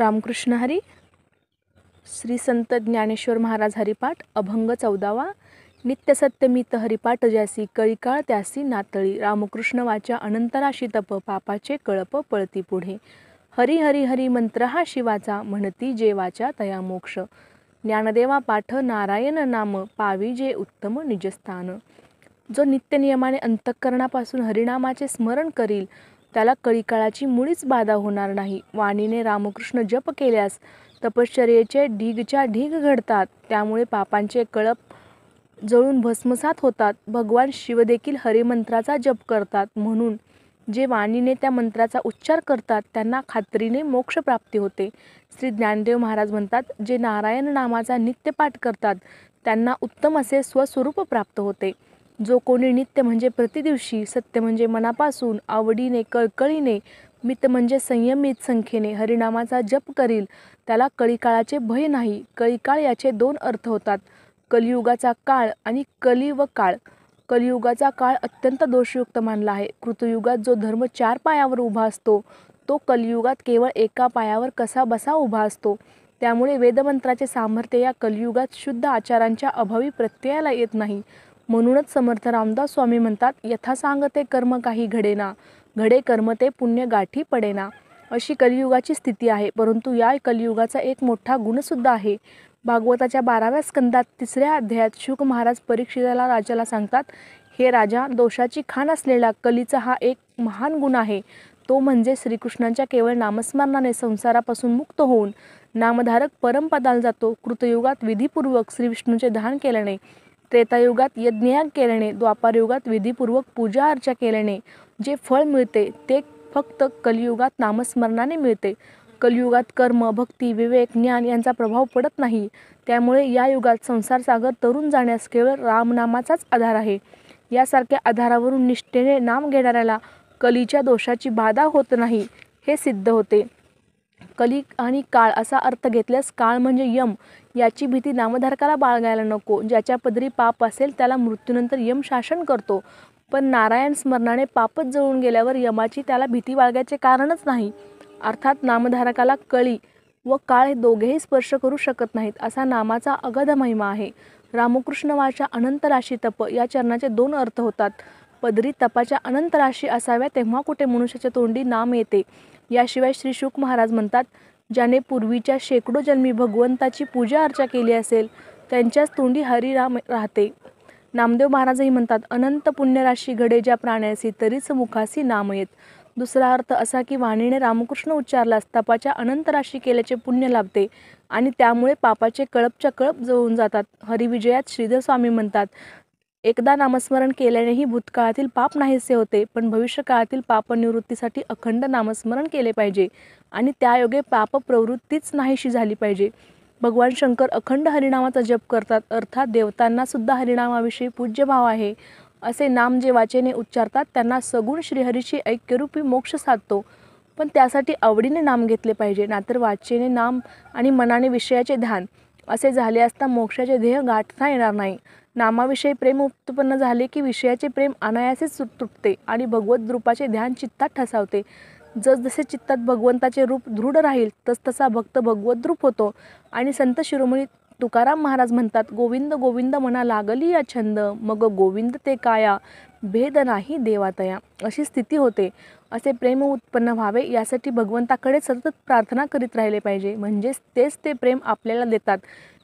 रामकृष्ण हरी श्री संत ज्ञानेश्वर महाराज हरिपाठ अभंग चौदावा नित्यसत्यमित हरिपाठ ज्यासी कळीकाळ त्यासी नातळी रामकृष्ण वाचा अनंतराशी तप पापाचे कळप पळती पुढे हरी हरी हरी मंत्र हा शिवाचा म्हणती जे वाचा तया मोक्ष ज्ञानदेवा पाठ नारायण नाम पावी जे उत्तम निजस्थान जो नित्यनियमाने अंतःकरणापासून हरिनामाचे स्मरण करील त्याला कळीकाळाची मुळीच बाधा होणार नाही वाणीने रामकृष्ण जप केल्यास तपश्चर्येचे ढीगच्या ढीग घडतात त्यामुळे पापांचे कळप जळून भस्मसात होतात भगवान शिवदेखील हरिमंत्राचा जप करतात म्हणून जे वाणीने त्या मंत्राचा उच्चार करतात त्यांना खात्रीने मोक्षप्राप्ती होते श्री ज्ञानदेव महाराज म्हणतात जे नारायण नामाचा नित्यपाठ करतात त्यांना उत्तम असे स्वस्वरूप प्राप्त होते जो कोणी नित्य म्हणजे प्रतिदिवशी सत्य म्हणजे मनापासून आवडीने कळकळीने मित म्हणजे संयमित संख्येने हरिनामाचा जप करील त्याला कळीकाळाचे भय नाही कळीकाळ याचे दोन अर्थ होतात कलियुगाचा काळ आणि कली व काळ कलियुगाचा काळ अत्यंत दोषयुक्त मानला आहे कृतयुगात जो धर्म चार पायावर उभा असतो तो कलियुगात केवळ एका पायावर कसा बसा उभा असतो त्यामुळे वेदमंत्राचे सामर्थ्य या कलियुगात शुद्ध आचारांच्या अभावी प्रत्ययाला येत नाही म्हणूनच समर्थ रामदास स्वामी म्हणतात यथा सांगते कर्म काही घडेना घडे कर्म ते पुण्य गाठी पडेना अशी कलियुगाची स्थिती आहे परंतु या कलियुगाचा एक मोठा गुणसुद्धा आहे भागवताच्या बाराव्या स्कंदात तिसऱ्या अध्यायात शुक महाराज परीक्षिताला राजाला सांगतात हे राजा दोषाची खाण असलेला कलीचा हा एक महान गुण आहे तो म्हणजे श्रीकृष्णांच्या केवळ नामस्मरणाने संसारापासून मुक्त होऊन नामधारक परमपदाला जातो कृतयुगात विधीपूर्वक श्रीविष्णूचे दान केल्याने त्रेतायुगात यज्ञयाग केल्याने द्वापारयुगात विधीपूर्वक पूजा अर्चा केल्याने जे फळ मिळते ते फक्त कलियुगात नामस्मरणाने मिळते कलियुगात कर्म भक्ती विवेक ज्ञान यांचा प्रभाव पडत नाही त्यामुळे या युगात संसारसागर तरुण जाण्यास केवळ रामनामाचाच आधार आहे यासारख्या आधारावरून निष्ठेने नाम घेणाऱ्याला कलीच्या दोषाची बाधा होत नाही हे सिद्ध होते कली आणि काळ असा अर्थ घेतल्यास काळ म्हणजे यम याची भीती नामधारकाला बाळगायला नको ज्याच्या पदरी पाप असेल त्याला मृत्यूनंतर यम शासन करतो पण नारायण स्मरणाने पापच जळून गेल्यावर यमाची त्याला भीती बाळगायचे कारणच नाही अर्थात नामधारकाला कळी व काळ हे दोघेही स्पर्श करू शकत नाहीत असा नामाचा अगध महिमा आहे रामकृष्णवाच्या अनंत राशी तप या चरणाचे दोन अर्थ होतात पदरी तपाच्या अनंत राशी असाव्या तेव्हा कुठे मनुष्याच्या तोंडी नाम येते याशिवाय श्री शुक महाराज म्हणतात ज्याने पूर्वीच्या शेकडो जन्मी भगवंताची पूजा अर्चा केली असेल त्यांच्याच तोंडी हरिराम राहते नामदेव महाराजही म्हणतात अनंत पुण्यराशी घडे ज्या प्राण्यासी तरीच मुखासी नाम येत दुसरा अर्थ असा की वाणीने रामकृष्ण उच्चारलास तपाच्या अनंत राशी केल्याचे पुण्य लाभते आणि त्यामुळे पापाचे कळपच्या कळप जळून जातात हरिविजयात श्रीधर स्वामी म्हणतात एकदा नामस्मरण केल्यानेही भूतकाळातील पाप नाहीसे होते पण भविष्यकाळातील पापनिवृत्तीसाठी अखंड नामस्मरण केले पाहिजे आणि त्यायोगे पाप प्रवृत्तीच नाहीशी झाली पाहिजे भगवान शंकर अखंड हरिनामाचा जप करतात अर्थात देवतांनासुद्धा हरिनामाविषयी पूज्यभाव आहे असे नाम जे वाचेने उच्चारतात त्यांना सगुण श्रीहरीशी ऐक्यरूपी मोक्ष साधतो पण त्यासाठी आवडीने नाम घेतले पाहिजे नातर वाचेने नाम आणि मनाने विषयाचे ध्यान असे झाले असता मोक्षाचे ध्येय गाठता येणार नाही नामाविषयी प्रेम उत्पन्न झाले की विषयाचे प्रेम अनायासेच तुटते आणि भगवत रूपाचे ध्यान चित्तात ठसावते जस जसे चित्तात भगवंताचे रूप दृढ राहील तसतसा भक्त भगवत रूप होतो आणि संत शिरोमणी तुकाराम महाराज म्हणतात गोविंद गोविंद म्हणा लागली या छंद मग गोविंद ते काया भेद नाही देवातया अशी स्थिती होते असे प्रेम उत्पन्न व्हावे यासाठी भगवंताकडे सतत प्रार्थना करीत राहिले पाहिजे म्हणजेच तेच ते प्रेम आपल्याला देतात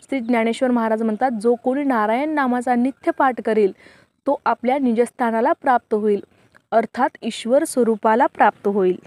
श्री ज्ञानेश्वर महाराज म्हणतात जो कोणी नारायण नामाचा नित्य पाठ करेल तो आपल्या निजस्थानाला प्राप्त होईल अर्थात ईश्वर स्वरूपाला प्राप्त होईल